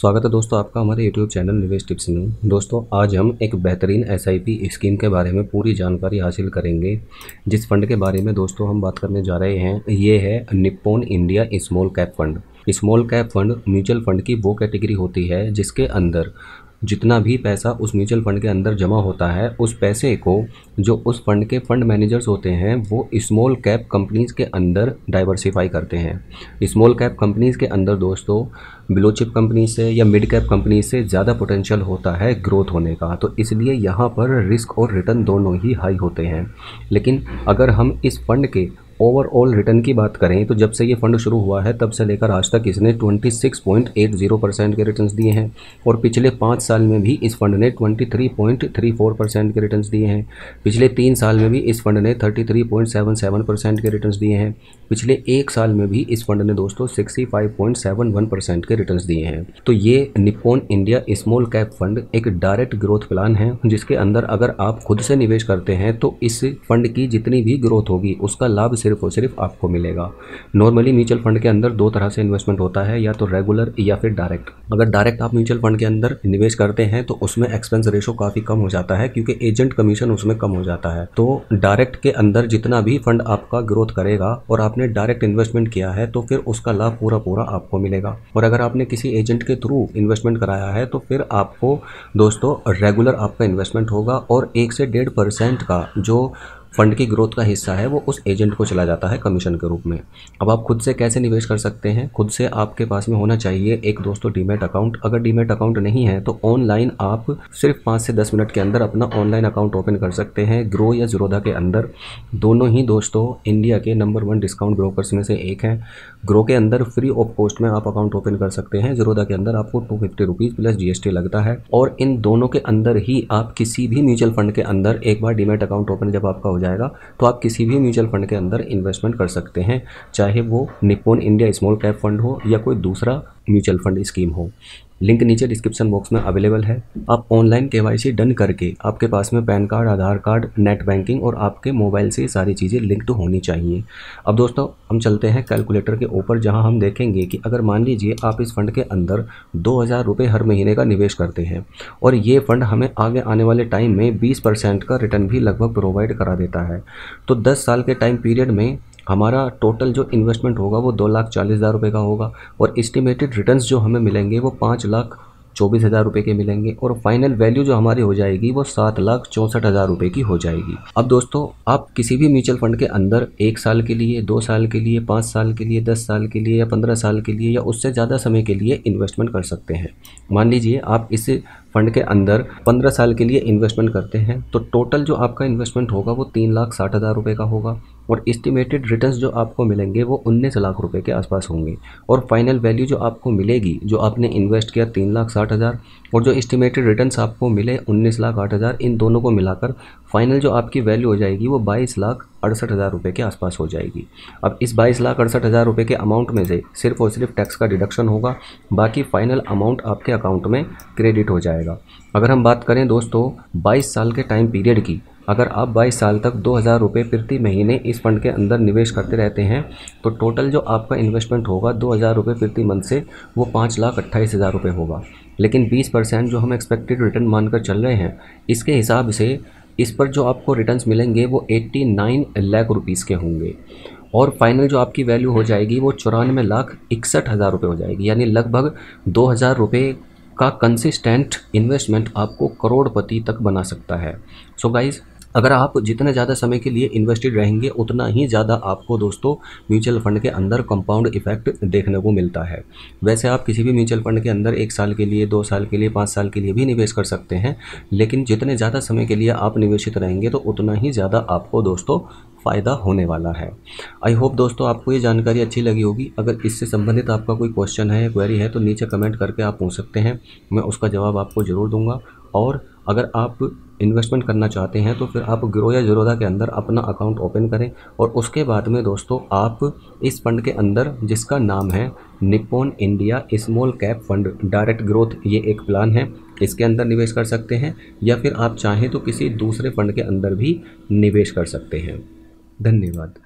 स्वागत है दोस्तों आपका हमारे YouTube चैनल निवेश टिप्स में दोस्तों आज हम एक बेहतरीन एस स्कीम के बारे में पूरी जानकारी हासिल करेंगे जिस फंड के बारे में दोस्तों हम बात करने जा रहे हैं ये है Nippon India small cap fund small cap fund mutual fund की वो कैटेगरी होती है जिसके अंदर जितना भी पैसा उस म्यूचुअल फंड के अंदर जमा होता है उस पैसे को जो उस फंड के फंड मैनेजर्स होते हैं वो स्मॉल कैप कंपनीज़ के अंदर डाइवर्सिफाई करते हैं स्मॉल कैप कंपनीज़ के अंदर दोस्तों बिलो चिप कंपनी से या मिड कैप कंपनी से ज़्यादा पोटेंशियल होता है ग्रोथ होने का तो इसलिए यहाँ पर रिस्क और रिटर्न दोनों ही हाई होते हैं लेकिन अगर हम इस फंड के ओवरऑल रिटर्न की बात करें तो जब से ये फंड शुरू हुआ है तब से लेकर आज तक इसने 26.80 परसेंट के रिटर्न्स दिए हैं और पिछले पाँच साल में भी इस फंड ने 23.34 परसेंट के रिटर्न्स दिए हैं पिछले तीन साल में भी इस फंड ने 33.77 परसेंट के रिटर्न्स दिए हैं पिछले एक साल में भी इस फंड ने दोस्तों सिक्सटी परसेंट के रिटर्न दिए हैं तो ये Nippon India small cap fund एक डायरेक्ट ग्रोथ प्लान है जिसके अंदर अगर आप खुद से निवेश करते हैं तो इस फंड की जितनी भी ग्रोथ होगी उसका लाभ सिर्फ और सिर्फ आपको मिलेगा नॉर्मली म्यूचुअल फंड के अंदर दो तरह से इन्वेस्टमेंट होता है या तो रेगुलर या फिर डायरेक्ट अगर डायरेक्ट आप म्यूचुअल फंड के अंदर निवेश करते हैं तो उसमें एक्सपेंस रेशो काफ़ी कम हो जाता है क्योंकि एजेंट कमीशन उसमें कम हो जाता है तो डायरेक्ट के अंदर जितना भी फंड आपका ग्रोथ करेगा और आपने डायरेक्ट इन्वेस्टमेंट किया है तो फिर उसका लाभ पूरा पूरा आपको मिलेगा और अगर आपने किसी एजेंट के थ्रू इन्वेस्टमेंट कराया है तो फिर आपको दोस्तों रेगुलर आपका इन्वेस्टमेंट होगा और एक से डेढ़ परसेंट का जो फंड की ग्रोथ का हिस्सा है वो उस एजेंट को चला जाता है कमीशन के रूप में अब आप खुद से कैसे निवेश कर सकते हैं खुद से आपके पास में होना चाहिए एक दोस्तों डीमेट अकाउंट अगर डीमेट अकाउंट नहीं है तो ऑनलाइन आप सिर्फ पाँच से दस मिनट के अंदर अपना ऑनलाइन अकाउंट ओपन कर सकते हैं ग्रो या जीरोधा के अंदर दोनों ही दोस्तों इंडिया के नंबर वन डिस्काउंट ब्रोकर्स में से एक हैं ग्रो के अंदर फ्री ऑफ कॉस्ट में आप अकाउंट ओपन कर सकते हैं जीरोधा के अंदर आपको two fifty rupees plus GST लगता है और इन दोनों के अंदर ही आप किसी भी म्यूचुअल फंड के अंदर एक बार डीमेट अकाउंट ओपन जब आपका हो जाए जाएगा तो आप किसी भी म्यूचुअल फंड के अंदर इन्वेस्टमेंट कर सकते हैं चाहे वो Nippon India small cap fund हो या कोई दूसरा म्यूचुअल फंड स्कीम हो लिंक नीचे डिस्क्रिप्शन बॉक्स में अवेलेबल है आप ऑनलाइन के डन करके आपके पास में PAN card Aadhaar card net banking और आपके मोबाइल से सारी चीज़ें लिंक्ड होनी चाहिए अब दोस्तों हम चलते हैं कैलकुलेटर के ऊपर जहां हम देखेंगे कि अगर मान लीजिए आप इस फंड के अंदर दो हज़ार रुपये हर महीने का निवेश करते हैं और ये फंड हमें आगे आने वाले टाइम में बीस परसेंट का रिटर्न भी लगभग प्रोवाइड करा देता है तो दस साल के टाइम पीरियड में हमारा टोटल जो इन्वेस्टमेंट होगा वो दो लाख चालीस हज़ार रुपये का होगा और इस्टीमेटेड रिटर्न्स जो हमें मिलेंगे वो पाँच लाख चौबीस हज़ार रुपये के मिलेंगे और फाइनल वैल्यू जो हमारी हो जाएगी वो सात लाख चौंसठ हज़ार रुपये की हो जाएगी अब दोस्तों आप किसी भी म्यूचुअल फंड के अंदर एक साल के लिए दो साल के लिए पाँच साल के लिए दस साल के लिए या पंद्रह साल के लिए या उससे ज़्यादा समय के लिए इन्वेस्टमेंट कर सकते हैं मान लीजिए आप इस फंड के अंदर पंद्रह साल के लिए इन्वेस्टमेंट करते हैं तो टोटल जो आपका इन्वेस्टमेंट होगा वो तीन लाख साठ हज़ार रुपये का होगा और इस्टीमेटेड रिटर्न्स जो आपको मिलेंगे वो उन्नीस लाख रुपए के आसपास होंगे और फाइनल वैल्यू जो आपको मिलेगी जो आपने इन्वेस्ट किया तीन लाख साठ हज़ार और जो एस्टिमेटेड रिटर्न्स आपको मिले उन्नीस लाख आठ हज़ार इन दोनों को मिलाकर फाइनल जो आपकी वैल्यू हो जाएगी वो बाईस लाख अड़सठ हज़ार रुपये के आसपास हो जाएगी अब इस बाईस लाख अड़सठ हज़ार रुपये के अमाउंट में से सिर्फ और सिर्फ टैक्स का डिडक्शन होगा बाकी फाइनल अमाउंट आपके अकाउंट में क्रेडिट हो जाएगा अगर हम बात करें दोस्तों बाईस साल के टाइम पीरियड की अगर आप 22 साल तक दो हज़ार रुपये प्रति महीने इस फंड के अंदर निवेश करते रहते हैं तो टोटल जो आपका इन्वेस्टमेंट होगा दो हज़ार रुपये प्रति मंथ से वो पाँच लाख अट्ठाईस हज़ार रुपये होगा लेकिन 20 परसेंट जो हम एक्सपेक्टेड रिटर्न मानकर चल रहे हैं इसके हिसाब से इस पर जो आपको रिटर्न्स मिलेंगे वो 89 लाख रुपीस के होंगे और फाइनल जो आपकी वैल्यू हो जाएगी वो चौरानवे लाख इकसठ हज़ार रुपये हो जाएगी यानी लगभग दो हज़ार रुपये का कंसिस्टेंट इन्वेस्टमेंट आपको करोड़पति तक बना सकता है सो so गाइज़ अगर आप जितने ज़्यादा समय के लिए इन्वेस्टेड रहेंगे उतना ही ज़्यादा आपको दोस्तों म्यूचुअल फंड के अंदर कंपाउंड इफेक्ट देखने को मिलता है वैसे आप किसी भी म्यूचुअल फंड के अंदर एक साल के लिए दो साल के लिए पाँच साल के लिए भी निवेश कर सकते हैं लेकिन जितने ज़्यादा समय के लिए आप निवेशित रहेंगे तो उतना ही ज़्यादा आपको दोस्तों फ़ायदा होने वाला है आई होप दोस्तों आपको ये जानकारी अच्छी लगी होगी अगर इससे संबंधित आपका कोई क्वेश्चन है क्वेरी है तो नीचे कमेंट करके आप पूछ सकते हैं मैं उसका जवाब आपको ज़रूर दूंगा और अगर आप इन्वेस्टमेंट करना चाहते हैं तो फिर आप ग्रो या जरोदा के अंदर अपना अकाउंट ओपन करें और उसके बाद में दोस्तों आप इस फंड के अंदर जिसका नाम है Nippon India small cap fund direct growth ये एक प्लान है इसके अंदर निवेश कर सकते हैं या फिर आप चाहें तो किसी दूसरे फंड के अंदर भी निवेश कर सकते हैं धन्यवाद